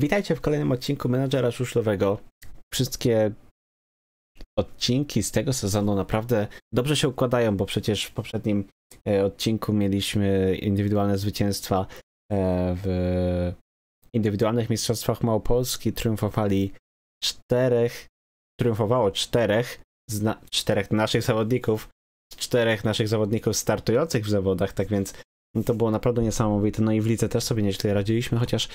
Witajcie w kolejnym odcinku Menadżera Szuszlowego. Wszystkie odcinki z tego sezonu naprawdę dobrze się układają, bo przecież w poprzednim e, odcinku mieliśmy indywidualne zwycięstwa e, w indywidualnych mistrzostwach Małopolski. Triumfowali czterech, triumfowało czterech, zna, czterech naszych zawodników, czterech naszych zawodników startujących w zawodach, tak więc to było naprawdę niesamowite. No i w lidze też sobie nieźle radziliśmy, chociaż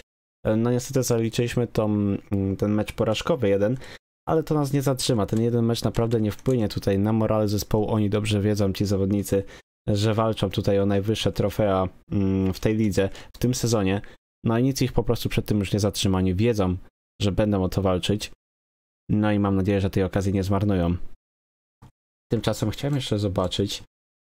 E, no niestety zaliczyliśmy tą, mm, ten mecz porażkowy jeden, ale to nas nie zatrzyma. Ten jeden mecz naprawdę nie wpłynie tutaj na morale zespołu. Oni dobrze wiedzą, ci zawodnicy, że walczą tutaj o najwyższe trofea mm, w tej lidze, w tym sezonie. No i nic ich po prostu przed tym już nie zatrzyma. Oni wiedzą, że będą o to walczyć. No i mam nadzieję, że tej okazji nie zmarnują. Tymczasem chciałem jeszcze zobaczyć,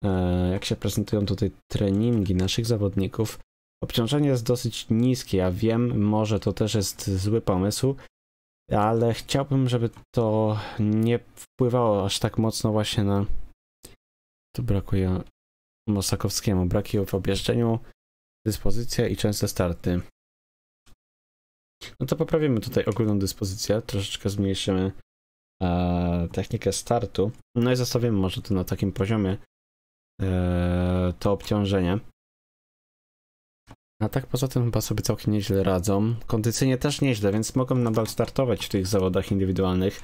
e, jak się prezentują tutaj treningi naszych zawodników. Obciążenie jest dosyć niskie, ja wiem, może to też jest zły pomysł, ale chciałbym, żeby to nie wpływało aż tak mocno właśnie na... Tu brakuje Mosakowskiemu, braki w objeżdżeniu, dyspozycja i częste starty. No to poprawimy tutaj ogólną dyspozycję, troszeczkę zmniejszymy e, technikę startu, no i zostawimy może to na takim poziomie e, to obciążenie. A tak poza tym chyba sobie całkiem nieźle radzą. Kondycyjnie też nieźle, więc mogą nadal startować w tych zawodach indywidualnych.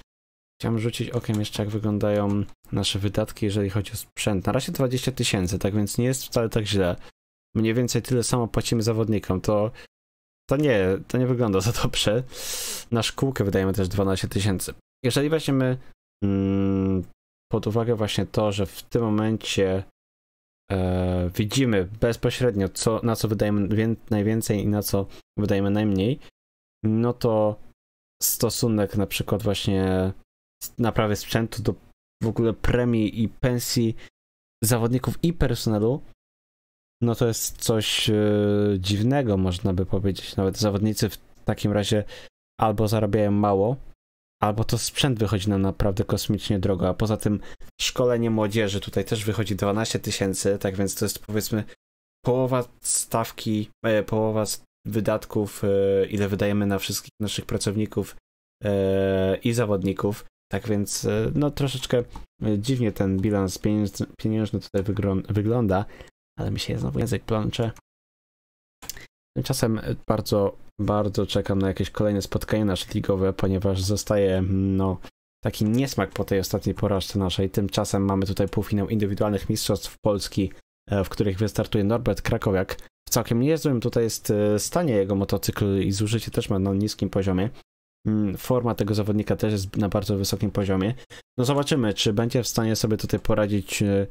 Chciałem rzucić okiem jeszcze, jak wyglądają nasze wydatki, jeżeli chodzi o sprzęt. Na razie 20 tysięcy, tak więc nie jest wcale tak źle. Mniej więcej tyle samo płacimy zawodnikom. To, to nie, to nie wygląda za dobrze. Na szkółkę wydajemy też 12 tysięcy. Jeżeli weźmiemy mm, pod uwagę właśnie to, że w tym momencie E, widzimy bezpośrednio, co, na co wydajemy najwięcej i na co wydajemy najmniej, no to stosunek na przykład właśnie naprawy sprzętu do w ogóle premii i pensji zawodników i personelu, no to jest coś yy, dziwnego, można by powiedzieć. Nawet zawodnicy w takim razie albo zarabiają mało, albo to sprzęt wychodzi nam naprawdę kosmicznie drogo, a poza tym szkolenie młodzieży tutaj też wychodzi 12 tysięcy, tak więc to jest powiedzmy połowa stawki, e, połowa wydatków, e, ile wydajemy na wszystkich naszych pracowników e, i zawodników. Tak więc no troszeczkę dziwnie ten bilans pieniężny tutaj wygląda, ale mi się znowu język plącze. Tymczasem bardzo bardzo czekam na jakieś kolejne spotkanie nasze ligowe, ponieważ zostaje no, taki niesmak po tej ostatniej porażce naszej. Tymczasem mamy tutaj półfinał indywidualnych mistrzostw Polski, e, w których wystartuje Norbert Krakowiak. W całkiem niezłym tutaj jest e, stanie jego motocykl i zużycie też ma na niskim poziomie. Mm, forma tego zawodnika też jest na bardzo wysokim poziomie. No zobaczymy, czy będzie w stanie sobie tutaj poradzić e,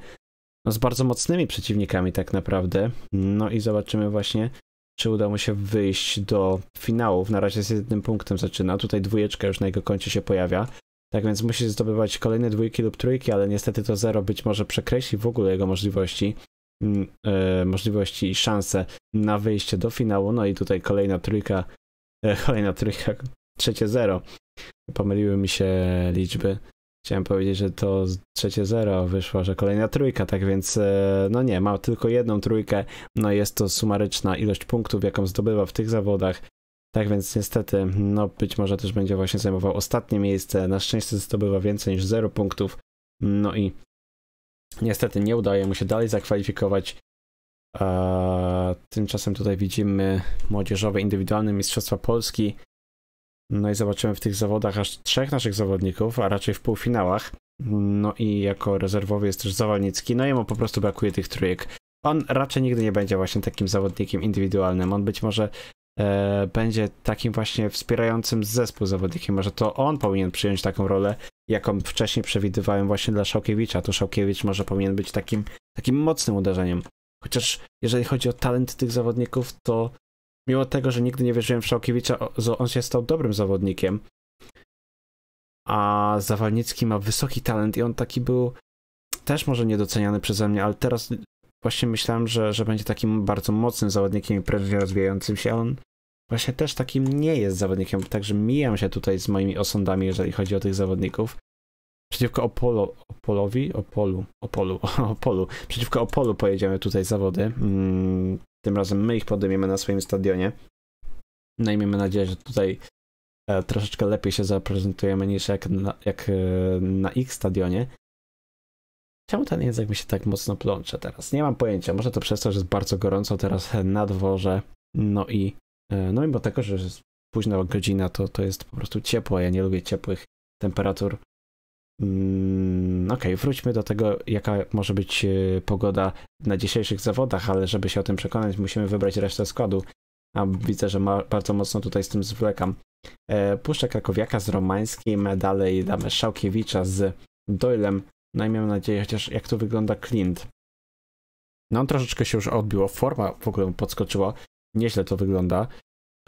no, z bardzo mocnymi przeciwnikami tak naprawdę. No i zobaczymy właśnie, czy uda mu się wyjść do finałów. Na razie z jednym punktem zaczyna. Tutaj dwójeczka już na jego koncie się pojawia. Tak więc musi zdobywać kolejne dwójki lub trójki, ale niestety to zero być może przekreśli w ogóle jego możliwości, yy, możliwości i szanse na wyjście do finału. No i tutaj kolejna trójka, yy, kolejna trójka, trzecie zero. Pomyliły mi się liczby. Chciałem powiedzieć, że to trzecie zero wyszło, że kolejna trójka, tak więc e, no nie, ma tylko jedną trójkę, no jest to sumaryczna ilość punktów, jaką zdobywa w tych zawodach. Tak więc niestety, no być może też będzie właśnie zajmował ostatnie miejsce. Na szczęście zdobywa więcej niż 0 punktów. No i niestety nie udaje mu się dalej zakwalifikować. Eee, tymczasem tutaj widzimy młodzieżowe indywidualne Mistrzostwa Polski. No i zobaczymy w tych zawodach aż trzech naszych zawodników, a raczej w półfinałach. No i jako rezerwowy jest też Zawalnicki, no i mu po prostu brakuje tych trójek. On raczej nigdy nie będzie właśnie takim zawodnikiem indywidualnym. On być może e, będzie takim właśnie wspierającym zespół zawodnikiem. Może to on powinien przyjąć taką rolę, jaką wcześniej przewidywałem właśnie dla Szałkiewicza. To Szałkiewicz może powinien być takim, takim mocnym uderzeniem. Chociaż jeżeli chodzi o talent tych zawodników, to mimo tego, że nigdy nie wierzyłem w Szałkiewicza, on się stał dobrym zawodnikiem. A Zawalnicki ma wysoki talent i on taki był też może niedoceniany przeze mnie, ale teraz właśnie myślałem, że, że będzie takim bardzo mocnym zawodnikiem i prężnie rozwijającym się. On właśnie też takim nie jest zawodnikiem, także mijam się tutaj z moimi osądami, jeżeli chodzi o tych zawodników. Przeciwko Opolo, Opolowi, Opolu, Opolu, Opolu, przeciwko Opolu pojedziemy tutaj zawody. Mm, tym razem my ich podejmiemy na swoim stadionie. No i miejmy nadzieję, że tutaj e, troszeczkę lepiej się zaprezentujemy niż jak na, jak e, na ich stadionie. Czemu ten język mi się tak mocno plącze teraz? Nie mam pojęcia. Może to przez to, że jest bardzo gorąco teraz na dworze. No i e, no mimo tego, że jest późna godzina, to, to jest po prostu ciepło. Ja nie lubię ciepłych temperatur. Mm, okej, okay, wróćmy do tego, jaka może być e, pogoda na dzisiejszych zawodach, ale żeby się o tym przekonać, musimy wybrać resztę składu. A widzę, że ma, bardzo mocno tutaj z tym zwlekam. E, Puszczę Krakowiaka z Romańskim, dalej damy Szałkiewicza z Doylem. No i mam nadzieję, chociaż jak to wygląda Clint. No on troszeczkę się już odbił, forma w ogóle podskoczyła. Nieźle to wygląda.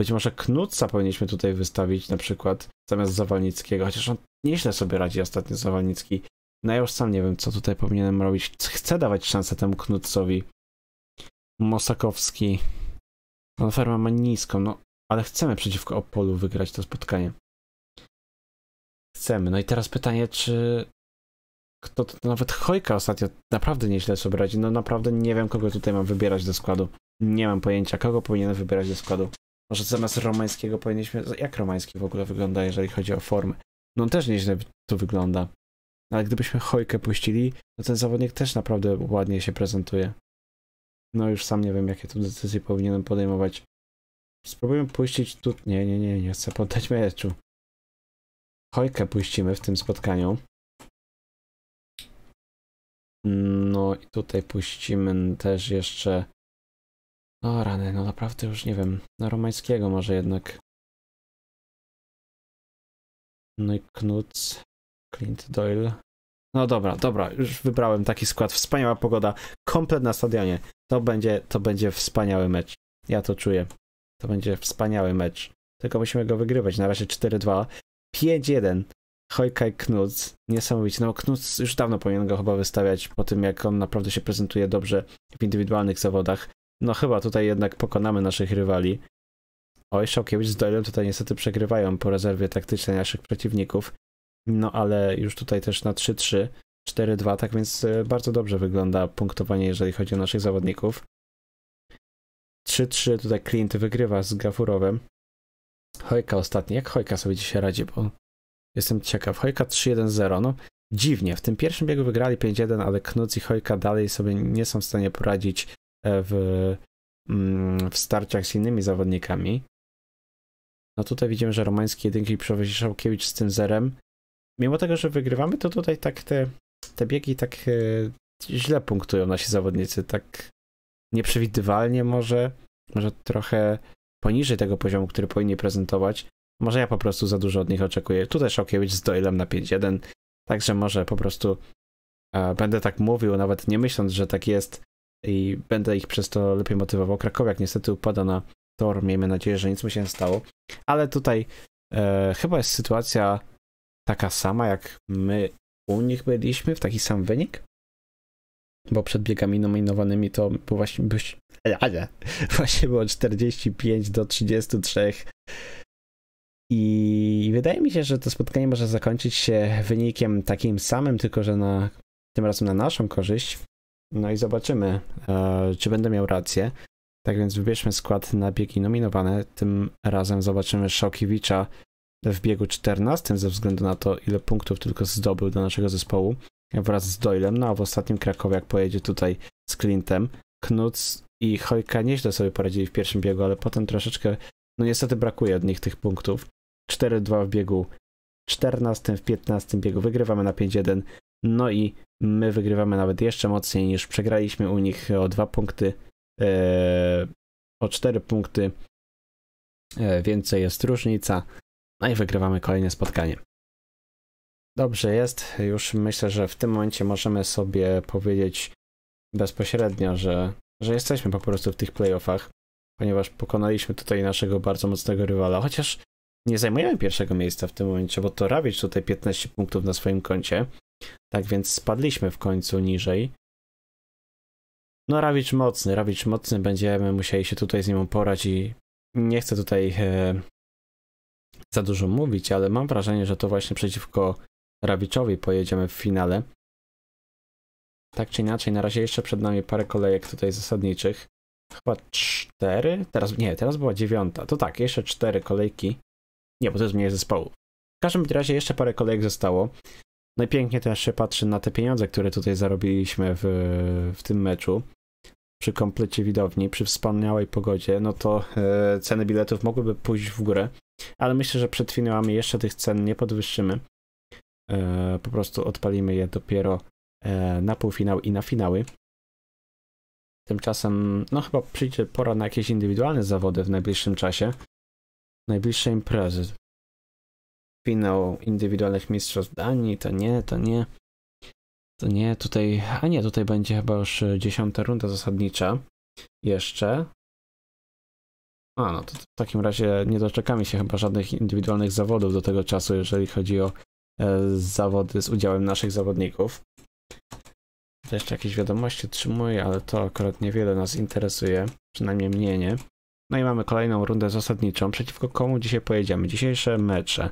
Być może Knutsa powinniśmy tutaj wystawić na przykład zamiast Zawalnickiego, chociaż on nieźle sobie radzi ostatnio Zawalnicki. No ja już sam nie wiem, co tutaj powinienem robić. Chcę dawać szansę temu Knutsowi. Mosakowski. On ferma ma niską, no ale chcemy przeciwko Opolu wygrać to spotkanie. Chcemy. No i teraz pytanie, czy kto to, to nawet Chojka ostatnio naprawdę nieźle sobie radzi. No naprawdę nie wiem, kogo tutaj mam wybierać do składu. Nie mam pojęcia, kogo powinienem wybierać do składu. Może zamiast romańskiego powinniśmy... Jak romański w ogóle wygląda, jeżeli chodzi o formę? No on też nieźle tu wygląda. No ale gdybyśmy chojkę puścili, to ten zawodnik też naprawdę ładnie się prezentuje. No już sam nie wiem, jakie tu decyzje powinienem podejmować. Spróbujmy puścić tu... Nie, nie, nie, nie chcę poddać meczu. Chojkę puścimy w tym spotkaniu. No i tutaj puścimy też jeszcze o no, rany, no naprawdę już nie wiem. Na no, romańskiego może jednak. No i Knut, Clint Doyle. No dobra, dobra, już wybrałem taki skład. Wspaniała pogoda, komplet na stadionie. To będzie, to będzie wspaniały mecz. Ja to czuję. To będzie wspaniały mecz. Tylko musimy go wygrywać. Na razie 4-2. 5-1. Hojkaj Knudz, niesamowicie. No Knudz już dawno powinien go chyba wystawiać po tym, jak on naprawdę się prezentuje dobrze w indywidualnych zawodach. No chyba tutaj jednak pokonamy naszych rywali. Oj, Szałkiewicz z Doylem tutaj niestety przegrywają po rezerwie taktycznej naszych przeciwników. No ale już tutaj też na 3-3, 4-2, tak więc e, bardzo dobrze wygląda punktowanie, jeżeli chodzi o naszych zawodników. 3-3 tutaj klient wygrywa z Gafurowem. Hojka ostatni. Jak Hojka sobie dzisiaj radzi, bo jestem ciekaw. Hojka 3-1-0. No dziwnie, w tym pierwszym biegu wygrali 5-1, ale Knuc i Hojka dalej sobie nie są w stanie poradzić E, w, mm, w starciach z innymi zawodnikami. No tutaj widzimy, że romańskie jedynki przewozi Szałkiewicz z tym zerem. Mimo tego, że wygrywamy, to tutaj tak te, te biegi tak e, źle punktują nasi zawodnicy, tak nieprzewidywalnie może, może trochę poniżej tego poziomu, który powinni prezentować. Może ja po prostu za dużo od nich oczekuję. Tutaj Szałkiewicz z Doylem na 5-1, także może po prostu e, będę tak mówił, nawet nie myśląc, że tak jest, i będę ich przez to lepiej motywował. Krakowiak niestety upada na tor, miejmy nadzieję, że nic mu się nie stało. Ale tutaj e, chyba jest sytuacja taka sama, jak my u nich byliśmy, w taki sam wynik. Bo przed biegami nominowanymi to było właśnie, byś, właśnie było 45 do 33. I wydaje mi się, że to spotkanie może zakończyć się wynikiem takim samym, tylko że na, tym razem na naszą korzyść. No i zobaczymy, e, czy będę miał rację. Tak więc wybierzmy skład na biegi nominowane. Tym razem zobaczymy Szałkiewicza w biegu 14 ze względu na to, ile punktów tylko zdobył do naszego zespołu wraz z Doylem, no a w ostatnim Krakowiak pojedzie tutaj z Clintem. Knuc i Chojka nieźle sobie poradzili w pierwszym biegu, ale potem troszeczkę, no niestety brakuje od nich tych punktów. 4-2 w biegu 14, w 15 biegu wygrywamy na 5-1, no i my wygrywamy nawet jeszcze mocniej niż przegraliśmy u nich o dwa punkty, e, o cztery punkty. E, więcej jest różnica. No i wygrywamy kolejne spotkanie. Dobrze jest, już myślę, że w tym momencie możemy sobie powiedzieć bezpośrednio, że, że jesteśmy po prostu w tych playoffach, ponieważ pokonaliśmy tutaj naszego bardzo mocnego rywala, chociaż nie zajmujemy pierwszego miejsca w tym momencie, bo to Rawicz tutaj 15 punktów na swoim koncie, tak więc spadliśmy w końcu niżej. No Rawicz mocny, Rawicz mocny, będziemy musieli się tutaj z nim uporać i nie chcę tutaj e, za dużo mówić, ale mam wrażenie, że to właśnie przeciwko Rawiczowi pojedziemy w finale. Tak czy inaczej, na razie jeszcze przed nami parę kolejek tutaj zasadniczych. Chyba cztery? Teraz, nie, teraz była dziewiąta. To tak, jeszcze cztery kolejki. Nie, bo to jest mniej zespołu. W każdym razie jeszcze parę kolejek zostało. No i pięknie też się patrzy na te pieniądze, które tutaj zarobiliśmy w, w tym meczu. Przy komplecie widowni, przy wspaniałej pogodzie, no to e, ceny biletów mogłyby pójść w górę, ale myślę, że przed finałami jeszcze tych cen nie podwyższymy. E, po prostu odpalimy je dopiero e, na półfinał i na finały. Tymczasem, no chyba przyjdzie pora na jakieś indywidualne zawody w najbliższym czasie. Najbliższe imprezy finał indywidualnych mistrzostw Danii, to nie, to nie. To nie, tutaj, a nie, tutaj będzie chyba już e, dziesiąta runda zasadnicza jeszcze. A, no to w takim razie nie doczekamy się chyba żadnych indywidualnych zawodów do tego czasu, jeżeli chodzi o e, zawody z udziałem naszych zawodników. jeszcze jakieś wiadomości otrzymuję, ale to akurat niewiele nas interesuje, przynajmniej mnie nie. No i mamy kolejną rundę zasadniczą. Przeciwko komu dzisiaj pojedziemy? Dzisiejsze mecze.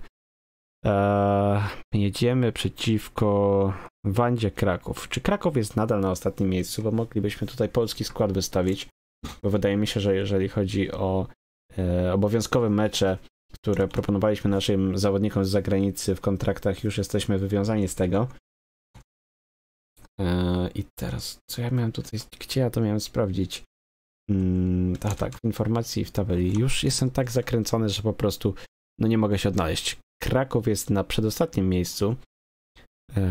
Eee, jedziemy przeciwko Wandzie Kraków. Czy Kraków jest nadal na ostatnim miejscu? Bo moglibyśmy tutaj polski skład wystawić, bo wydaje mi się, że jeżeli chodzi o e, obowiązkowe mecze, które proponowaliśmy naszym zawodnikom z zagranicy w kontraktach, już jesteśmy wywiązani z tego. Eee, I teraz, co ja miałem tutaj, gdzie ja to miałem sprawdzić? Mm, tak, tak, w informacji w tabeli. Już jestem tak zakręcony, że po prostu no nie mogę się odnaleźć. Kraków jest na przedostatnim miejscu. Eee,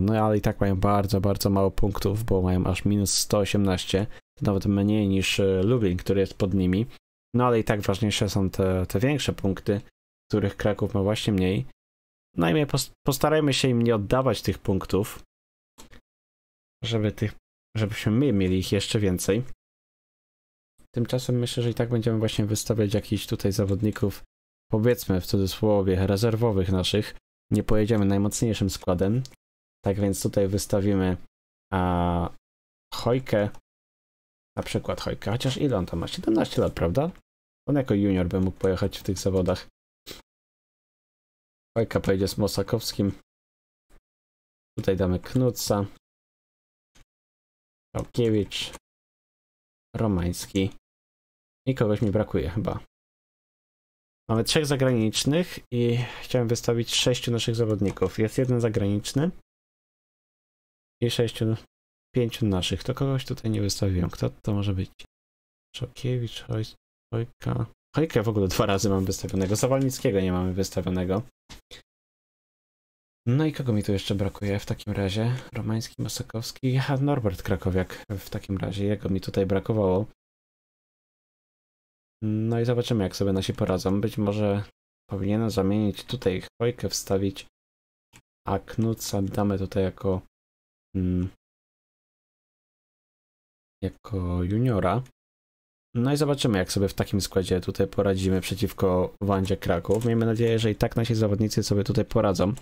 no ale i tak mają bardzo, bardzo mało punktów, bo mają aż minus 118, nawet mniej niż e, Lublin, który jest pod nimi. No ale i tak ważniejsze są te, te większe punkty, których Kraków ma właśnie mniej. No i my postarajmy się im nie oddawać tych punktów, żeby tych, żebyśmy my mieli ich jeszcze więcej. Tymczasem myślę, że i tak będziemy właśnie wystawiać jakichś tutaj zawodników powiedzmy w cudzysłowie, rezerwowych naszych nie pojedziemy najmocniejszym składem. Tak więc tutaj wystawimy a, Hojkę, na przykład Hojkę, chociaż ile on tam ma? 17 lat, prawda? On jako junior by mógł pojechać w tych zawodach. Hojka pojedzie z Mosakowskim. Tutaj damy Knutsa. Okiewicz, Romański. I kogoś mi brakuje chyba. Mamy trzech zagranicznych i chciałem wystawić sześciu naszych zawodników. Jest jeden zagraniczny i sześciu, pięciu naszych. To kogoś tutaj nie wystawiłem. Kto to może być? Czokiewicz, Hojka. Hojka w ogóle dwa razy mam wystawionego. Zawalnickiego nie mamy wystawionego. No i kogo mi tu jeszcze brakuje w takim razie? Romański, Masakowski, Norbert Krakowiak w takim razie. Jego mi tutaj brakowało. No i zobaczymy, jak sobie nasi poradzą. Być może powinienem zamienić tutaj chojkę, wstawić a Knutsa damy tutaj jako mm, jako juniora. No i zobaczymy, jak sobie w takim składzie tutaj poradzimy przeciwko Wandzie Kraków. Miejmy nadzieję, że i tak nasi zawodnicy sobie tutaj poradzą.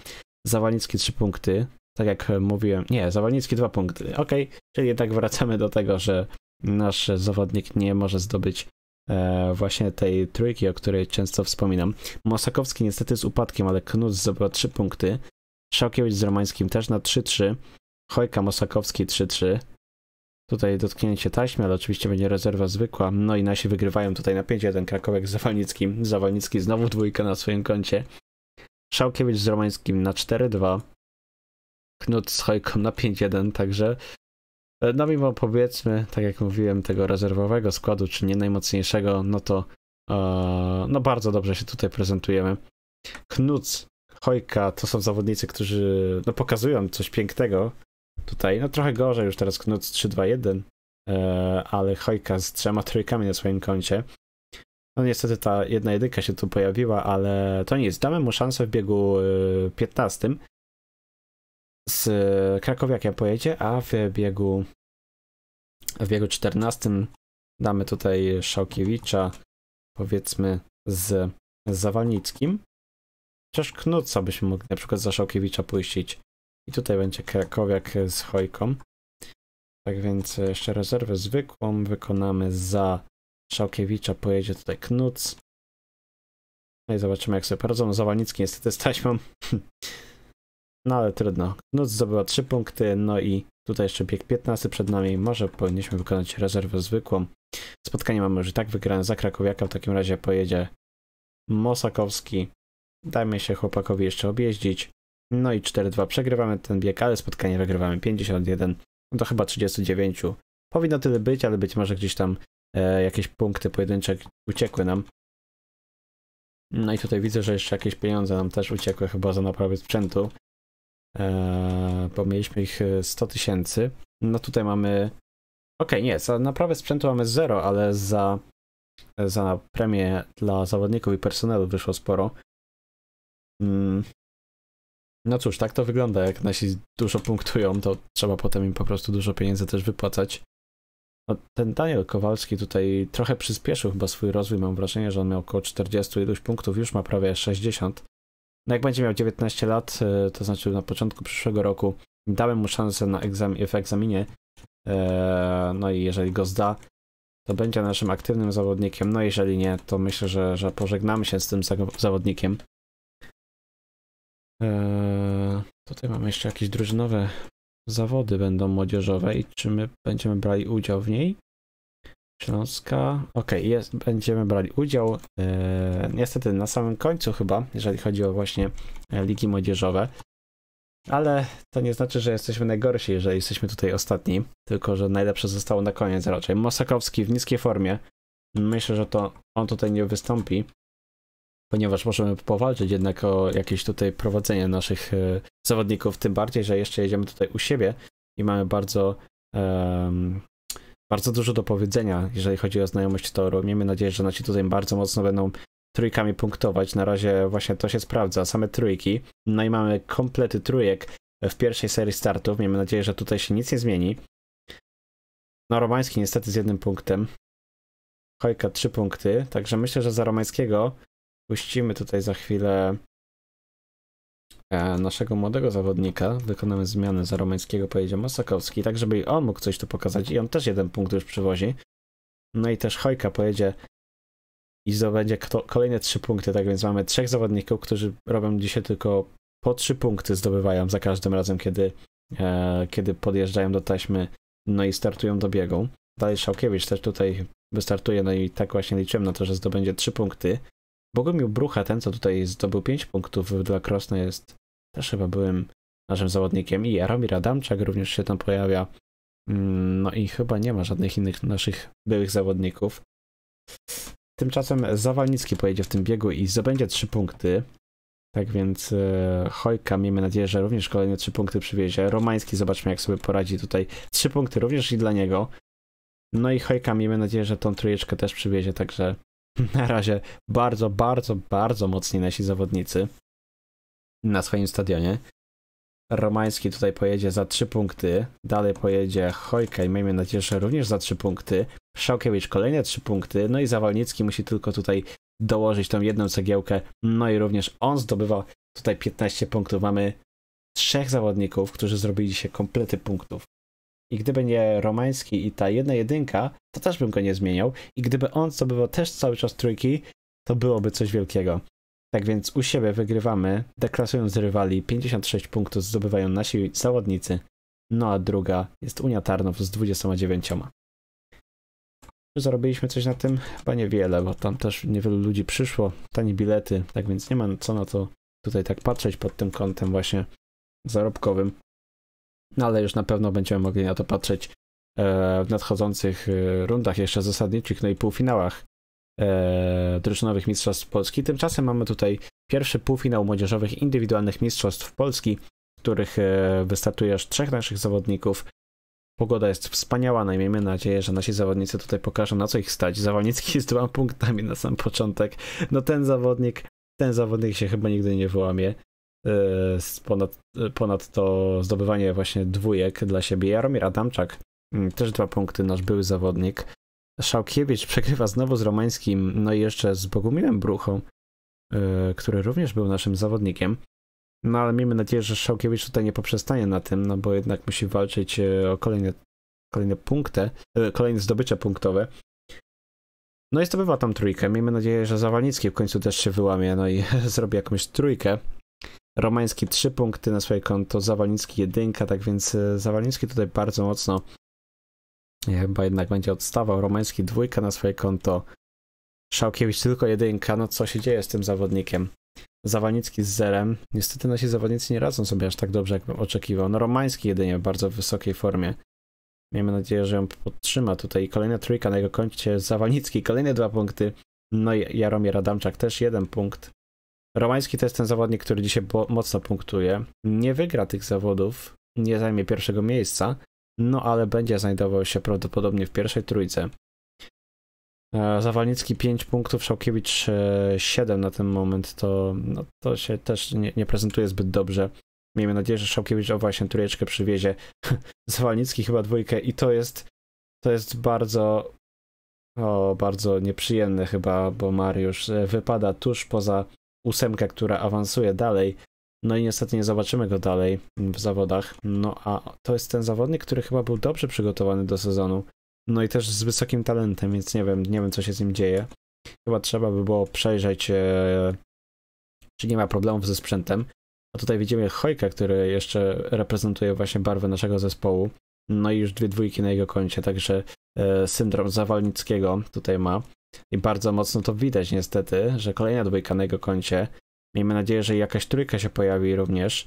Zawalnicki 3 punkty, tak jak mówiłem. Nie, Zawalnicki 2 punkty. Ok, czyli tak wracamy do tego, że nasz zawodnik nie może zdobyć E, właśnie tej trójki, o której często wspominam. Mosakowski niestety z upadkiem, ale Knut zdobył 3 punkty. Szałkiewicz z Romańskim też na 3-3. Chojka Mosakowski 3-3. Tutaj dotknięcie taśmy, ale oczywiście będzie rezerwa zwykła. No i nasi wygrywają tutaj na 5-1 Krakowek z Zawalnickim. Zawalnicki znowu dwójkę na swoim koncie. Szałkiewicz z Romańskim na 4-2. Knut z Chojką na 5-1, także E, no mimo powiedzmy, tak jak mówiłem, tego rezerwowego składu, czy nie najmocniejszego, no to e, no bardzo dobrze się tutaj prezentujemy. Knuc, Hojka to są zawodnicy, którzy no, pokazują coś pięknego tutaj. No trochę gorzej już teraz Knuc 3-2-1, e, ale Hojka z trzema trójkami na swoim koncie. No niestety ta jedna jedyka się tu pojawiła, ale to nic. Damy mu szansę w biegu 15 z Krakowiakiem pojedzie, a w biegu w biegu 14 damy tutaj Szałkiewicza powiedzmy z, z Zawalnickim. Chociaż Knudca byśmy mogli na przykład za Szałkiewicza puścić. I tutaj będzie Krakowiak z Chojką. Tak więc jeszcze rezerwę zwykłą wykonamy za Szałkiewicza, pojedzie tutaj Knuc. No i zobaczymy jak sobie poradzą. Zawalnicki niestety z taśmą. No ale trudno. Knut zdobyła 3 punkty, no i tutaj jeszcze bieg 15 przed nami. Może powinniśmy wykonać rezerwę zwykłą. Spotkanie mamy już i tak wygrane za Krakowiaka, w takim razie pojedzie Mosakowski. Dajmy się chłopakowi jeszcze objeździć. No i 4-2 przegrywamy ten bieg, ale spotkanie wygrywamy 51 do no chyba 39. Powinno tyle być, ale być może gdzieś tam e, jakieś punkty pojedyncze uciekły nam. No i tutaj widzę, że jeszcze jakieś pieniądze nam też uciekły chyba za naprawę sprzętu. Eee, bo mieliśmy ich 100 e, tysięcy. No tutaj mamy. Okej, okay, nie, za naprawę sprzętu mamy 0, ale za, za premię dla zawodników i personelu wyszło sporo. Mm. No cóż, tak to wygląda. Jak nasi dużo punktują, to trzeba potem im po prostu dużo pieniędzy też wypłacać. No, ten Daniel Kowalski tutaj trochę przyspieszył chyba swój rozwój. Mam wrażenie, że on miał około 40 iluś punktów, już ma prawie 60 no jak będzie miał 19 lat, e, to znaczy na początku przyszłego roku, dałem mu szansę na egzamin, w egzaminie. E, no i jeżeli go zda, to będzie naszym aktywnym zawodnikiem. No jeżeli nie, to myślę, że, że pożegnamy się z tym zawodnikiem. E, tutaj mamy jeszcze jakieś drużynowe zawody będą młodzieżowe i czy my będziemy brali udział w niej? Śląska. Okej, okay, będziemy brali udział. E, niestety na samym końcu chyba, jeżeli chodzi o właśnie e, ligi młodzieżowe. Ale to nie znaczy, że jesteśmy najgorsi, jeżeli jesteśmy tutaj ostatni, tylko że najlepsze zostało na koniec raczej. Mosakowski w niskiej formie. Myślę, że to on tutaj nie wystąpi, ponieważ możemy powalczyć jednak o jakieś tutaj prowadzenie naszych e, zawodników, tym bardziej, że jeszcze jedziemy tutaj u siebie i mamy bardzo um, bardzo dużo do powiedzenia, jeżeli chodzi o znajomość toru. Miejmy nadzieję, że nasi tutaj bardzo mocno będą trójkami punktować. Na razie właśnie to się sprawdza, same trójki. No i mamy komplety trójek w pierwszej serii startów. Miejmy nadzieję, że tutaj się nic nie zmieni. No Romański niestety z jednym punktem. Chojka trzy punkty, także myślę, że za Romańskiego puścimy tutaj za chwilę E, naszego młodego zawodnika, wykonamy zmianę za romańskiego pojedzie Masakowski, tak żeby on mógł coś tu pokazać i on też jeden punkt już przywozi. No i też Hojka pojedzie i zdobędzie kolejne trzy punkty, tak więc mamy trzech zawodników, którzy robią dzisiaj tylko po trzy punkty zdobywają za każdym razem, kiedy, e, kiedy podjeżdżają do taśmy, no i startują do biegu. Dalej Szałkiewicz też tutaj wystartuje, no i tak właśnie liczyłem na to, że zdobędzie trzy punkty. Bogumił Brucha, ten co tutaj zdobył 5 punktów dla Krosna jest też chyba byłym naszym zawodnikiem. I Jaromir Adamczak również się tam pojawia. Mm, no i chyba nie ma żadnych innych naszych byłych zawodników. Tymczasem Zawalnicki pojedzie w tym biegu i zdobędzie 3 punkty. Tak więc e, Chojka, miejmy nadzieję, że również kolejne 3 punkty przywiezie. Romański, zobaczmy jak sobie poradzi tutaj. 3 punkty również i dla niego. No i Chojka, miejmy nadzieję, że tą trójeczkę też przywiezie, także na razie bardzo, bardzo, bardzo mocni nasi zawodnicy na swoim stadionie. Romański tutaj pojedzie za 3 punkty. Dalej pojedzie Hojka i miejmy nadzieję, że również za 3 punkty. Szałkiewicz kolejne 3 punkty. No i Zawalnicki musi tylko tutaj dołożyć tą jedną cegiełkę. No i również on zdobywa tutaj 15 punktów. Mamy trzech zawodników, którzy zrobili się komplety punktów. I gdyby nie Romański i ta jedna jedynka, to też bym go nie zmieniał. I gdyby on zdobywał też cały czas trójki, to byłoby coś wielkiego. Tak więc u siebie wygrywamy, deklasując rywali 56 punktów zdobywają nasi zawodnicy, no a druga jest Unia Tarnów z 29. Czy zarobiliśmy coś na tym? Chyba niewiele, bo tam też niewielu ludzi przyszło, tanie bilety, tak więc nie ma co na to tutaj tak patrzeć pod tym kątem właśnie zarobkowym. No ale już na pewno będziemy mogli na to patrzeć e, w nadchodzących e, rundach jeszcze zasadniczych, no i półfinałach e, drużynowych mistrzostw Polski. Tymczasem mamy tutaj pierwszy półfinał młodzieżowych indywidualnych mistrzostw Polski, w których e, wystartuje aż trzech naszych zawodników. Pogoda jest wspaniała, najmniej miejmy nadzieję, że nasi zawodnicy tutaj pokażą na co ich stać. Zawalnicki z dwoma punktami na sam początek. No ten zawodnik, ten zawodnik się chyba nigdy nie wyłamie. E, ponad, e, ponadto zdobywanie właśnie dwójek dla siebie. Jaromir Adamczak, mm, też dwa punkty, nasz były zawodnik. Szałkiewicz przegrywa znowu z Romańskim, no i jeszcze z Bogumiłem Bruchą, e, który również był naszym zawodnikiem. No ale miejmy nadzieję, że Szałkiewicz tutaj nie poprzestanie na tym, no bo jednak musi walczyć e, o kolejne, kolejne punkty, e, kolejne zdobycze punktowe. No i zdobywa tam trójkę. Miejmy nadzieję, że Zawalnicki w końcu też się wyłamie, no i zrobi jakąś trójkę. Romański trzy punkty na swoje konto, Zawalnicki jedynka, tak więc Zawalnicki tutaj bardzo mocno Chyba jednak będzie odstawał. Romański dwójka na swoje konto. Szałkiewicz tylko jedynka. No co się dzieje z tym zawodnikiem? Zawalnicki z zerem. Niestety nasi zawodnicy nie radzą sobie aż tak dobrze, jakbym oczekiwał. No Romański jedynie w bardzo wysokiej formie. Miejmy nadzieję, że ją podtrzyma tutaj. Kolejna trójka na jego koncie. Zawalnicki kolejne dwa punkty. No i Jaromir Adamczak też jeden punkt. Romański to jest ten zawodnik, który dzisiaj mocno punktuje. Nie wygra tych zawodów, nie zajmie pierwszego miejsca, no ale będzie znajdował się prawdopodobnie w pierwszej trójce. E, Zawalnicki 5 punktów, Szałkiewicz 7 e, na ten moment, to, no, to się też nie, nie prezentuje zbyt dobrze. Miejmy nadzieję, że Szałkiewicz o właśnie trójeczkę przywiezie. Zawalnicki chyba dwójkę i to jest, to jest bardzo, o, bardzo nieprzyjemne chyba, bo Mariusz e, wypada tuż poza ósemkę, która awansuje dalej no i niestety nie zobaczymy go dalej w zawodach. No a to jest ten zawodnik, który chyba był dobrze przygotowany do sezonu. No i też z wysokim talentem, więc nie wiem, nie wiem co się z nim dzieje. Chyba trzeba by było przejrzeć, e, czy nie ma problemów ze sprzętem. A tutaj widzimy Hojka, który jeszcze reprezentuje właśnie barwę naszego zespołu. No i już dwie dwójki na jego koncie, także e, syndrom Zawalnickiego tutaj ma. I bardzo mocno to widać niestety, że kolejna dwójka na jego koncie. Miejmy nadzieję, że jakaś trójka się pojawi również.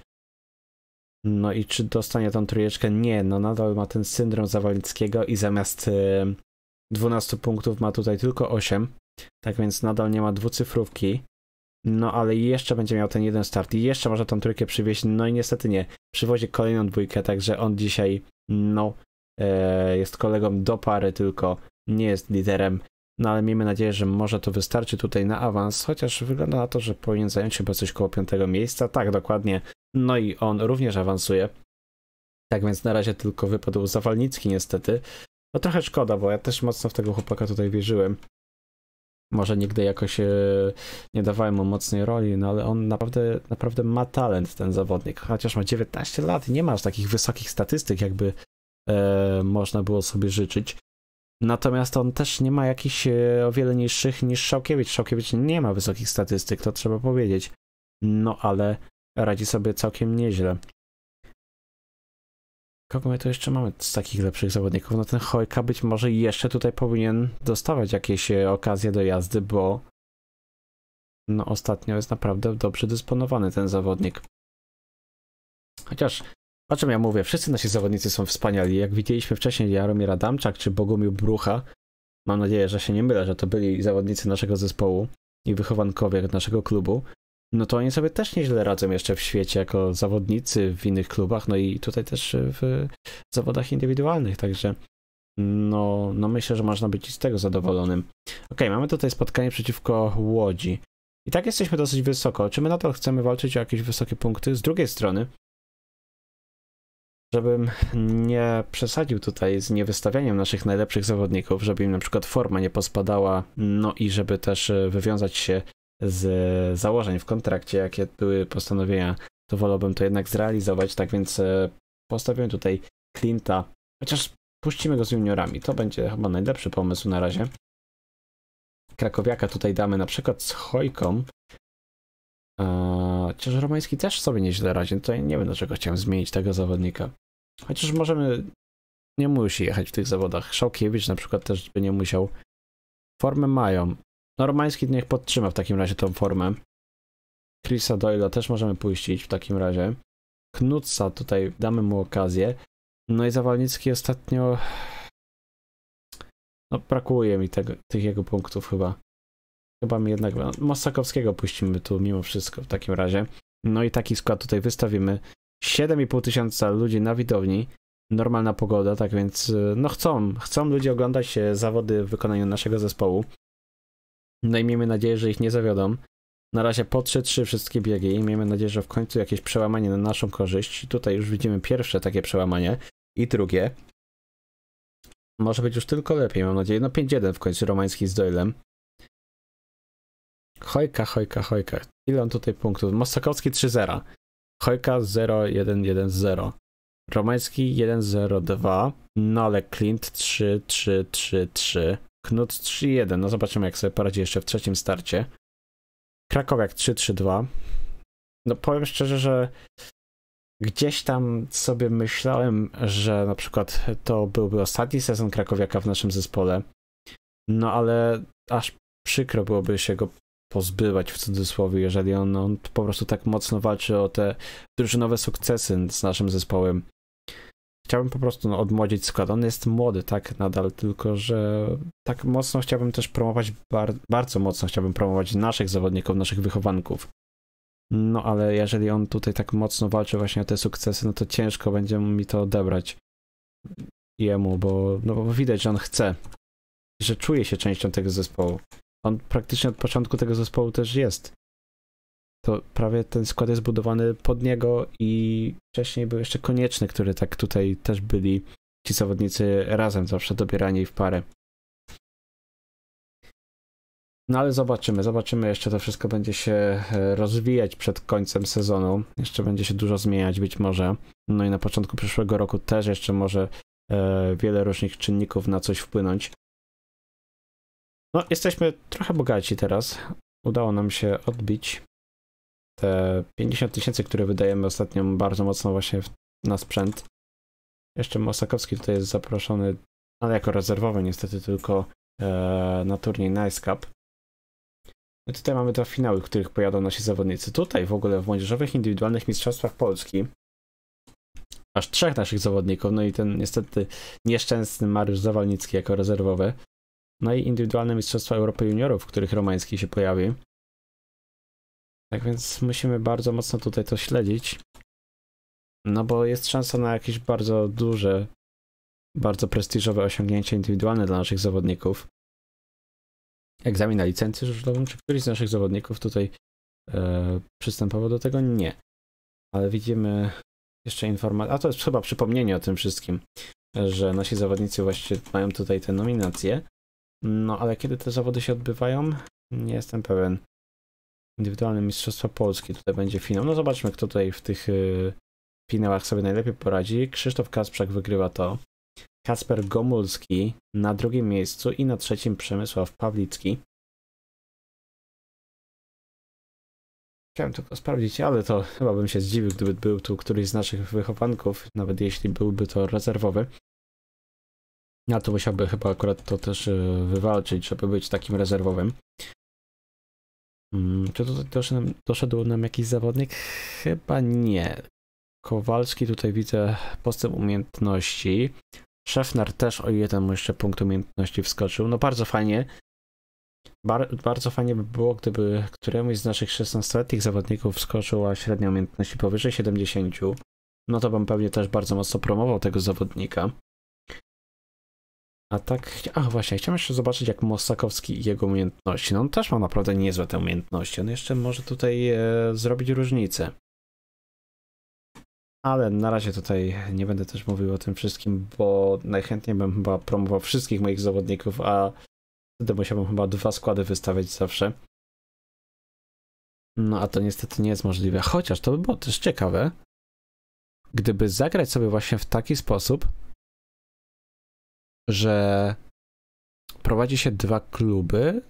No i czy dostanie tą trójeczkę? Nie, no nadal ma ten syndrom Zawalickiego i zamiast 12 y, punktów ma tutaj tylko 8. Tak więc nadal nie ma dwucyfrówki. No ale jeszcze będzie miał ten jeden start i jeszcze może tą trójkę przywieźć. No i niestety nie. Przywozi kolejną dwójkę, także on dzisiaj, no, e, jest kolegą do pary tylko, nie jest liderem no ale miejmy nadzieję, że może to wystarczy tutaj na awans, chociaż wygląda na to, że powinien zająć się chyba coś koło piątego miejsca. Tak, dokładnie. No i on również awansuje. Tak więc na razie tylko wypadł Zawalnicki niestety. No trochę szkoda, bo ja też mocno w tego chłopaka tutaj wierzyłem. Może nigdy jakoś e, nie dawałem mu mocnej roli, no ale on naprawdę, naprawdę ma talent, ten zawodnik. Chociaż ma 19 lat i nie aż takich wysokich statystyk, jakby e, można było sobie życzyć. Natomiast on też nie ma jakichś e, o wiele niższych niż Szałkiewicz. Szałkiewicz nie ma wysokich statystyk, to trzeba powiedzieć. No ale radzi sobie całkiem nieźle. Kogo my tu jeszcze mamy z takich lepszych zawodników? No ten Chojka być może jeszcze tutaj powinien dostawać jakieś e, okazje do jazdy, bo no ostatnio jest naprawdę dobrze dysponowany ten zawodnik. Chociaż o czym ja mówię? Wszyscy nasi zawodnicy są wspaniali. Jak widzieliśmy wcześniej Jaromir Adamczak czy Bogumił Brucha, mam nadzieję, że się nie mylę, że to byli zawodnicy naszego zespołu i wychowankowie naszego klubu, no to oni sobie też nieźle radzą jeszcze w świecie jako zawodnicy w innych klubach, no i tutaj też w zawodach indywidualnych, także no, no myślę, że można być z tego zadowolonym. Ok, mamy tutaj spotkanie przeciwko Łodzi. I tak jesteśmy dosyć wysoko. Czy my nadal chcemy walczyć o jakieś wysokie punkty? Z drugiej strony, żebym nie przesadził tutaj z niewystawianiem naszych najlepszych zawodników, żeby im na przykład forma nie pospadała, no i żeby też e, wywiązać się z e, założeń w kontrakcie, jakie były postanowienia, to wolałbym to jednak zrealizować, tak więc e, postawiłem tutaj Clint'a, chociaż puścimy go z juniorami, to będzie chyba najlepszy pomysł na razie. Krakowiaka tutaj damy na przykład z Chojką, Eee, chociaż Romański też sobie nieźle radzi. No tutaj nie wiem, dlaczego chciałem zmienić tego zawodnika. Chociaż możemy... Nie musi jechać w tych zawodach. Szałkiewicz na przykład też by nie musiał. Formę mają. No niech podtrzyma w takim razie tą formę. Chrisa Doyle'a też możemy puścić w takim razie. Knutsa tutaj damy mu okazję. No i Zawalnicki ostatnio... No brakuje mi tego, tych jego punktów chyba. Chyba mi jednak Mostakowskiego puścimy tu mimo wszystko w takim razie. No i taki skład tutaj wystawimy. 7,5 tysiąca ludzi na widowni. Normalna pogoda, tak więc y, no chcą, chcą ludzie oglądać się y, zawody w wykonaniu naszego zespołu. No i miejmy nadzieję, że ich nie zawiodą. Na razie po 3-3 wszystkie biegi i miejmy nadzieję, że w końcu jakieś przełamanie na naszą korzyść. tutaj już widzimy pierwsze takie przełamanie i drugie. Może być już tylko lepiej, mam nadzieję. No 5-1 w końcu Romański z Doylem. Chojka, chojka, chojka. Ile on tutaj punktów? Mostakowski 3-0. Chojka 0-1-1-0. Romański 1-0-2. Nole Clint 3-3-3-3. Knut 3-1. No zobaczymy, jak sobie poradzi jeszcze w trzecim starcie. Krakowiak 3-3-2. No powiem szczerze, że gdzieś tam sobie myślałem, że na przykład to byłby ostatni sezon Krakowiaka w naszym zespole. No ale aż przykro byłoby się go pozbywać w cudzysłowie, jeżeli on, on po prostu tak mocno walczy o te drużynowe sukcesy z naszym zespołem. Chciałbym po prostu no, odmłodzić skład. On jest młody, tak, nadal, tylko że tak mocno chciałbym też promować, bar bardzo mocno chciałbym promować naszych zawodników, naszych wychowanków. No ale jeżeli on tutaj tak mocno walczy właśnie o te sukcesy, no to ciężko będzie mi to odebrać jemu, bo, no, bo widać, że on chce, że czuje się częścią tego zespołu. On praktycznie od początku tego zespołu też jest. To prawie ten skład jest budowany pod niego i wcześniej był jeszcze konieczny, który tak tutaj też byli ci zawodnicy razem, zawsze dobierani w parę. No ale zobaczymy, zobaczymy, jeszcze to wszystko będzie się e, rozwijać przed końcem sezonu. Jeszcze będzie się dużo zmieniać być może. No i na początku przyszłego roku też jeszcze może e, wiele różnych czynników na coś wpłynąć. No, jesteśmy trochę bogaci teraz. Udało nam się odbić te 50 tysięcy, które wydajemy ostatnio bardzo mocno właśnie na sprzęt. Jeszcze Mosakowski tutaj jest zaproszony, ale jako rezerwowy niestety tylko e, na turniej Nice Cup. I tutaj mamy dwa finały, w których pojadą nasi zawodnicy. Tutaj w ogóle w młodzieżowych indywidualnych mistrzostwach Polski aż trzech naszych zawodników, no i ten niestety nieszczęsny Mariusz Zawalnicki jako rezerwowy. No i indywidualne Mistrzostwa Europy Juniorów, w których Romański się pojawi. Tak więc musimy bardzo mocno tutaj to śledzić. No bo jest szansa na jakieś bardzo duże, bardzo prestiżowe osiągnięcia indywidualne dla naszych zawodników. Egzamin na licencję żużlową, czy któryś z naszych zawodników tutaj e, przystępował do tego? Nie. Ale widzimy jeszcze informację, a to jest chyba przypomnienie o tym wszystkim, że nasi zawodnicy właśnie mają tutaj te nominacje. No ale kiedy te zawody się odbywają? Nie jestem pewien. Indywidualne Mistrzostwa polskie tutaj będzie finał. No zobaczmy, kto tutaj w tych yy, finałach sobie najlepiej poradzi. Krzysztof Kasprzak wygrywa to. Kasper Gomulski na drugim miejscu i na trzecim Przemysław Pawlicki. Chciałem tylko sprawdzić, ale to chyba bym się zdziwił, gdyby był tu któryś z naszych wychowanków, nawet jeśli byłby to rezerwowy na to musiałby chyba akurat to też e, wywalczyć, żeby być takim rezerwowym. Mm, czy tutaj doszedł, doszedł nam jakiś zawodnik? Chyba nie. Kowalski tutaj widzę postęp umiejętności. Szefner też o jeden mu jeszcze punkt umiejętności wskoczył. No bardzo fajnie. Bar bardzo fajnie by było, gdyby któremuś z naszych 16-letnich zawodników wskoczyła średnia umiejętności powyżej 70. No to bym pewnie też bardzo mocno promował tego zawodnika. A tak, ach właśnie, chciałem jeszcze zobaczyć jak Mosakowski i jego umiejętności. No on też ma naprawdę niezłe te umiejętności. On jeszcze może tutaj e, zrobić różnicę. Ale na razie tutaj nie będę też mówił o tym wszystkim, bo najchętniej bym chyba promował wszystkich moich zawodników, a wtedy musiałbym chyba dwa składy wystawiać zawsze. No a to niestety nie jest możliwe, chociaż to by było też ciekawe, gdyby zagrać sobie właśnie w taki sposób, że prowadzi się dwa kluby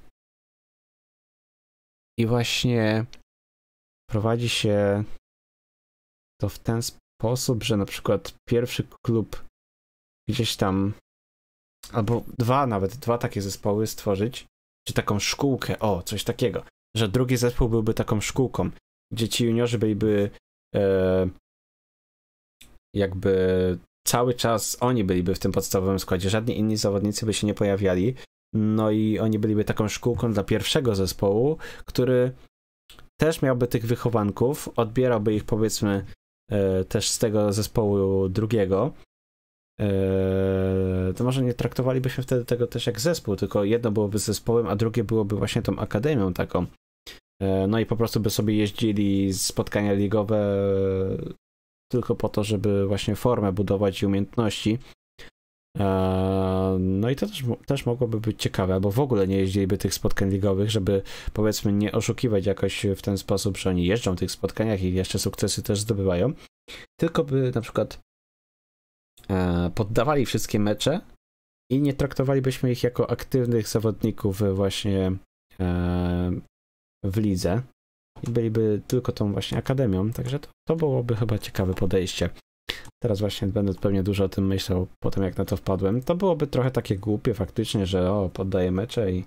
i właśnie prowadzi się to w ten sposób, że na przykład pierwszy klub gdzieś tam, albo dwa nawet, dwa takie zespoły stworzyć, czy taką szkółkę, o, coś takiego, że drugi zespół byłby taką szkółką, gdzie ci juniorzy byliby e, jakby cały czas oni byliby w tym podstawowym składzie, żadni inni zawodnicy by się nie pojawiali. No i oni byliby taką szkółką dla pierwszego zespołu, który też miałby tych wychowanków, odbierałby ich powiedzmy e, też z tego zespołu drugiego. E, to może nie traktowalibyśmy wtedy tego też jak zespół, tylko jedno byłoby zespołem, a drugie byłoby właśnie tą akademią taką. E, no i po prostu by sobie jeździli spotkania ligowe tylko po to, żeby właśnie formę budować i umiejętności. E, no i to też, też mogłoby być ciekawe, bo w ogóle nie jeździliby tych spotkań ligowych, żeby powiedzmy nie oszukiwać jakoś w ten sposób, że oni jeżdżą w tych spotkaniach i jeszcze sukcesy też zdobywają, tylko by na przykład e, poddawali wszystkie mecze i nie traktowalibyśmy ich jako aktywnych zawodników właśnie e, w lidze, i byliby tylko tą właśnie akademią, także to, to byłoby chyba ciekawe podejście. Teraz właśnie będę pewnie dużo o tym myślał po tym, jak na to wpadłem. To byłoby trochę takie głupie faktycznie, że o, poddaję mecze i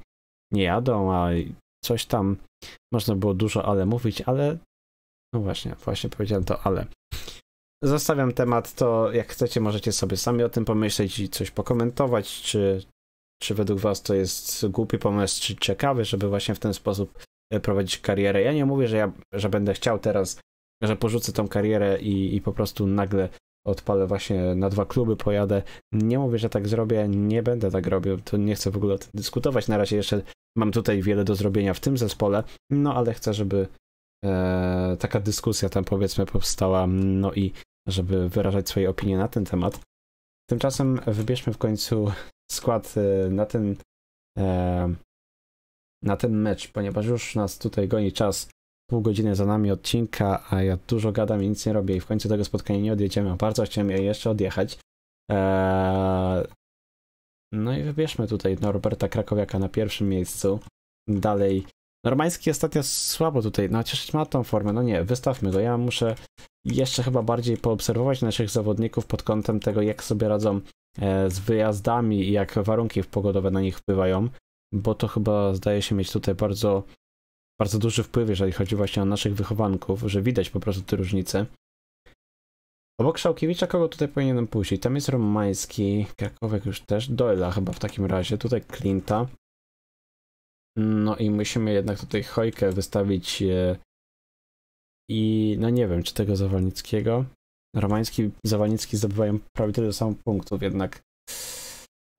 nie jadą, a coś tam można było dużo ale mówić, ale no właśnie, właśnie powiedziałem to ale. Zostawiam temat, to jak chcecie możecie sobie sami o tym pomyśleć i coś pokomentować, czy, czy według was to jest głupi pomysł, czy ciekawy, żeby właśnie w ten sposób E, prowadzić karierę. Ja nie mówię, że ja że będę chciał teraz, że porzucę tą karierę i, i po prostu nagle odpalę właśnie na dwa kluby, pojadę. Nie mówię, że tak zrobię, nie będę tak robił, to nie chcę w ogóle dyskutować. Na razie jeszcze mam tutaj wiele do zrobienia w tym zespole, no ale chcę, żeby e, taka dyskusja tam powiedzmy powstała, no i żeby wyrażać swoje opinie na ten temat. Tymczasem wybierzmy w końcu skład e, na ten e, na ten mecz, ponieważ już nas tutaj goni czas. Pół godziny za nami odcinka, a ja dużo gadam i nic nie robię i w końcu tego spotkania nie odjedziemy, bardzo chciałem je jeszcze odjechać. Eee... No i wybierzmy tutaj Norberta Krakowiaka na pierwszym miejscu. Dalej Normański ostatnio słabo tutaj, no chociaż ma tą formę, no nie, wystawmy go. Ja muszę jeszcze chyba bardziej poobserwować naszych zawodników pod kątem tego, jak sobie radzą e, z wyjazdami i jak warunki pogodowe na nich wpływają bo to chyba zdaje się mieć tutaj bardzo, bardzo duży wpływ, jeżeli chodzi właśnie o naszych wychowanków, że widać po prostu te różnice. Obok Szałkiewicza kogo tutaj powinienem puścić? Tam jest Romański, Krakowek już też, Doyla chyba w takim razie, tutaj Klinta. No i musimy jednak tutaj Hojkę wystawić e, i no nie wiem, czy tego Zawalnickiego. Romański, Zawalnicki zdobywają prawie tyle samo punktów jednak.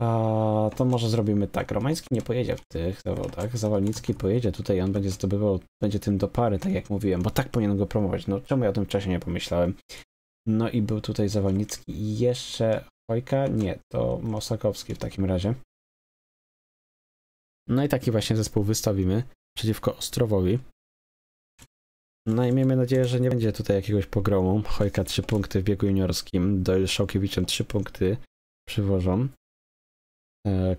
A to może zrobimy tak. Romański nie pojedzie w tych zawodach. Zawalnicki pojedzie tutaj, on będzie zdobywał, będzie tym do pary, tak jak mówiłem, bo tak powinien go promować. No czemu ja o tym wcześniej nie pomyślałem? No i był tutaj Zawalnicki i jeszcze Hojka? Nie, to Mosakowski w takim razie. No i taki właśnie zespół wystawimy przeciwko Ostrowowi. No i miejmy nadzieję, że nie będzie tutaj jakiegoś pogromu. Hojka 3 punkty w biegu juniorskim, Doyle Szałkiewiczem 3 punkty przywożą.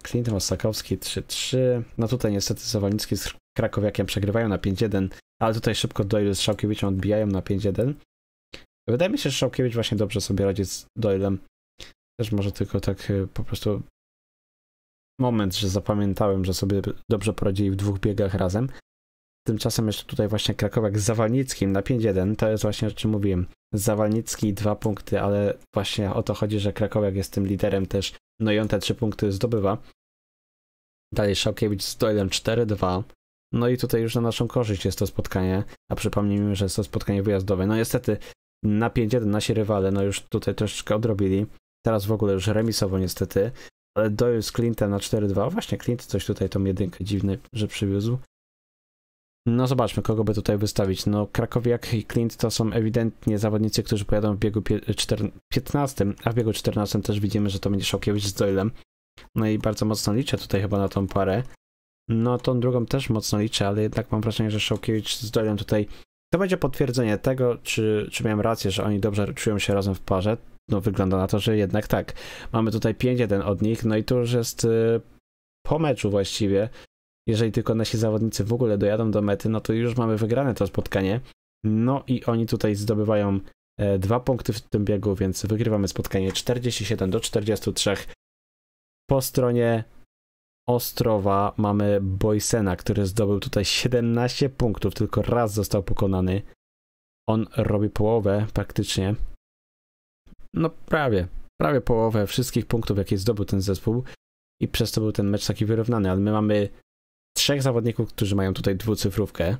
Klint e, Masakowski 3-3. No tutaj niestety Zawalnicki z Krakowiakiem przegrywają na 5-1, ale tutaj szybko Doyle z Szałkiewiczem odbijają na 5-1. Wydaje mi się, że Szałkiewicz właśnie dobrze sobie radzi z Doylem. Też może tylko tak e, po prostu moment, że zapamiętałem, że sobie dobrze poradzili w dwóch biegach razem. Tymczasem jeszcze tutaj właśnie Krakowiak z Zawalnickim na 5-1, to jest właśnie o czym mówiłem. Zawalnicki dwa punkty, ale właśnie o to chodzi, że Krakowiak jest tym liderem też no i on te trzy punkty zdobywa. Dalej Szałkiewicz z Doylem 4-2. No i tutaj już na naszą korzyść jest to spotkanie, a przypomnijmy, że jest to spotkanie wyjazdowe. No niestety na 5-1 nasi rywale, no już tutaj troszeczkę odrobili. Teraz w ogóle już remisowo niestety, ale Doyle z Clintem na 4-2. Właśnie Clint coś tutaj tą jedynkę dziwny, że przywiózł. No zobaczmy, kogo by tutaj wystawić. No Krakowiak i Clint to są ewidentnie zawodnicy, którzy pojadą w biegu 15, a w biegu 14 też widzimy, że to będzie Szałkiewicz z Doylem. No i bardzo mocno liczę tutaj chyba na tą parę. No tą drugą też mocno liczę, ale jednak mam wrażenie, że Szałkiewicz z Doylem tutaj to będzie potwierdzenie tego, czy, czy miałem rację, że oni dobrze czują się razem w parze. No wygląda na to, że jednak tak. Mamy tutaj 5-1 od nich, no i to już jest y, po meczu właściwie, jeżeli tylko nasi zawodnicy w ogóle dojadą do mety, no to już mamy wygrane to spotkanie. No i oni tutaj zdobywają e, dwa punkty w tym biegu, więc wygrywamy spotkanie 47 do 43. Po stronie Ostrowa mamy Boysena, który zdobył tutaj 17 punktów, tylko raz został pokonany. On robi połowę praktycznie. No prawie, prawie połowę wszystkich punktów, jakie zdobył ten zespół i przez to był ten mecz taki wyrównany, ale my mamy trzech zawodników, którzy mają tutaj dwucyfrowkę,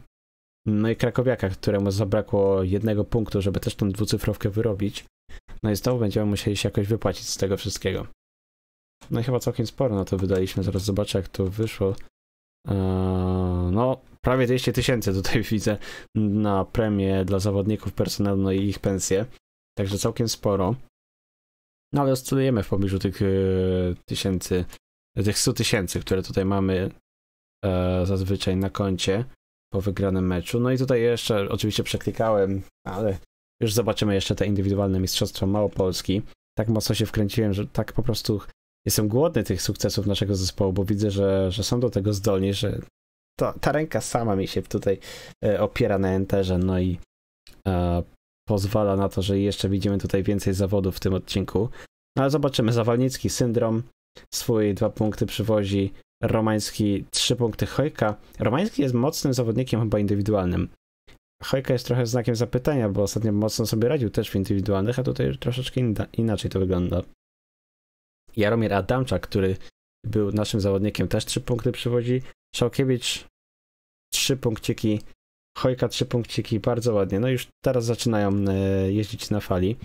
No i Krakowiaka, któremu zabrakło jednego punktu, żeby też tą dwucyfrowkę wyrobić. No i znowu będziemy musieli się jakoś wypłacić z tego wszystkiego. No i chyba całkiem sporo na to wydaliśmy. Zaraz zobaczę, jak to wyszło. Eee, no, prawie 200 tysięcy tutaj widzę na premię dla zawodników personelu no i ich pensje. Także całkiem sporo. No ale oscylujemy w pobliżu tych yy, tysięcy, tych 100 tysięcy, które tutaj mamy E, zazwyczaj na koncie po wygranym meczu. No i tutaj jeszcze oczywiście przeklikałem, ale już zobaczymy jeszcze te indywidualne mistrzostwa Małopolski. Tak mocno się wkręciłem, że tak po prostu jestem głodny tych sukcesów naszego zespołu, bo widzę, że, że są do tego zdolni, że to, ta ręka sama mi się tutaj e, opiera na enterze, no i e, pozwala na to, że jeszcze widzimy tutaj więcej zawodów w tym odcinku. No ale zobaczymy, Zawalnicki syndrom, swój dwa punkty przywozi, Romański 3 punkty Hojka. Romański jest mocnym zawodnikiem chyba indywidualnym. Hojka jest trochę znakiem zapytania, bo ostatnio mocno sobie radził też w indywidualnych, a tutaj troszeczkę inaczej to wygląda. Jaromir Adamczak, który był naszym zawodnikiem, też 3 punkty przywodzi. Szałkiewicz 3 punkciki, Hojka 3 punkciki, bardzo ładnie. No już teraz zaczynają e, jeździć na fali.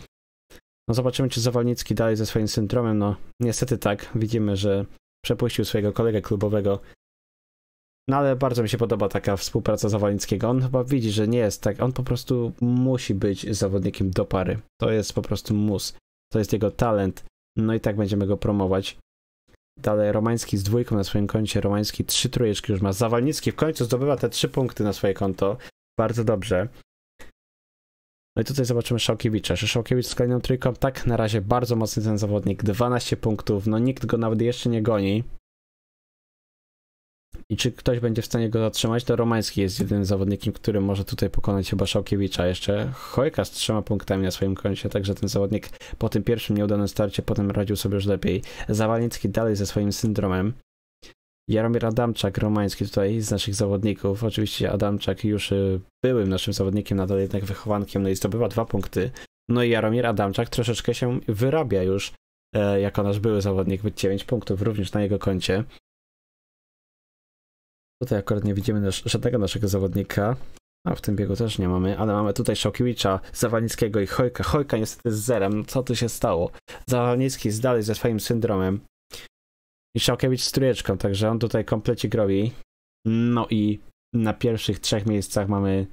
No zobaczymy, czy Zawalnicki dalej ze swoim syndromem. No niestety tak, widzimy, że przepuścił swojego kolegę klubowego. No ale bardzo mi się podoba taka współpraca Zawalickiego. On chyba widzi, że nie jest tak. On po prostu musi być zawodnikiem do pary. To jest po prostu mus. To jest jego talent. No i tak będziemy go promować. Dalej Romański z dwójką na swoim koncie. Romański trzy trójeczki już ma. Zawalnicki w końcu zdobywa te trzy punkty na swoje konto. Bardzo dobrze. No i tutaj zobaczymy Szałkiewicza, że Szałkiewicz z kolejną trójką, tak na razie bardzo mocny ten zawodnik, 12 punktów, no nikt go nawet jeszcze nie goni. I czy ktoś będzie w stanie go zatrzymać, to Romański jest jedynym zawodnikiem, który może tutaj pokonać chyba Szałkiewicza. Jeszcze Chojka z trzema punktami na swoim koncie, także ten zawodnik po tym pierwszym nieudanym starcie potem radził sobie już lepiej. Zawalnicki dalej ze swoim syndromem. Jaromir Adamczak, romański tutaj z naszych zawodników. Oczywiście Adamczak już y, byłym naszym zawodnikiem, nadal jednak wychowankiem, no i zdobywa dwa punkty. No i Jaromir Adamczak troszeczkę się wyrabia już e, jako nasz były zawodnik, być 9 punktów również na jego koncie. Tutaj akurat nie widzimy nasz, żadnego naszego zawodnika, a w tym biegu też nie mamy, ale mamy tutaj Szokiewicza, Zawalnickiego i Hojka. Hojka niestety z zerem, co tu się stało? Zawalnicki jest dalej ze swoim syndromem, i Szałkiewicz z trójeczką, także on tutaj komplecie grobi. No i na pierwszych trzech miejscach mamy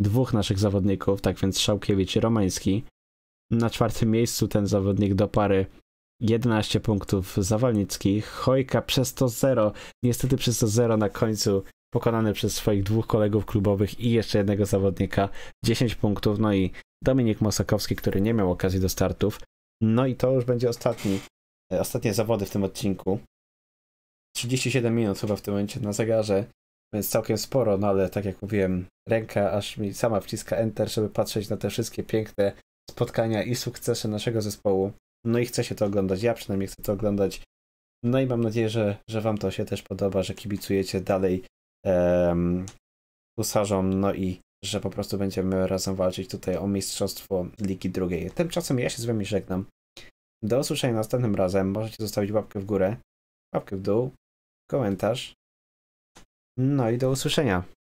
dwóch naszych zawodników, tak więc Szałkiewicz i Romański. Na czwartym miejscu ten zawodnik do pary 11 punktów Zawalnicki, Chojka przez to 0, niestety przez to 0 na końcu pokonany przez swoich dwóch kolegów klubowych i jeszcze jednego zawodnika, 10 punktów, no i Dominik Mosakowski, który nie miał okazji do startów. No i to już będzie ostatni, e, ostatnie zawody w tym odcinku. 37 minut chyba w tym momencie na zegarze, więc całkiem sporo, no ale tak jak mówiłem, ręka aż mi sama wciska Enter, żeby patrzeć na te wszystkie piękne spotkania i sukcesy naszego zespołu. No i chcę się to oglądać, ja przynajmniej chcę to oglądać. No i mam nadzieję, że, że Wam to się też podoba, że kibicujecie dalej um, no i że po prostu będziemy razem walczyć tutaj o mistrzostwo Ligi Drugiej. Tymczasem ja się z Wami żegnam. Do usłyszenia następnym razem. Możecie zostawić łapkę w górę łapkę w dół, komentarz. No i do usłyszenia.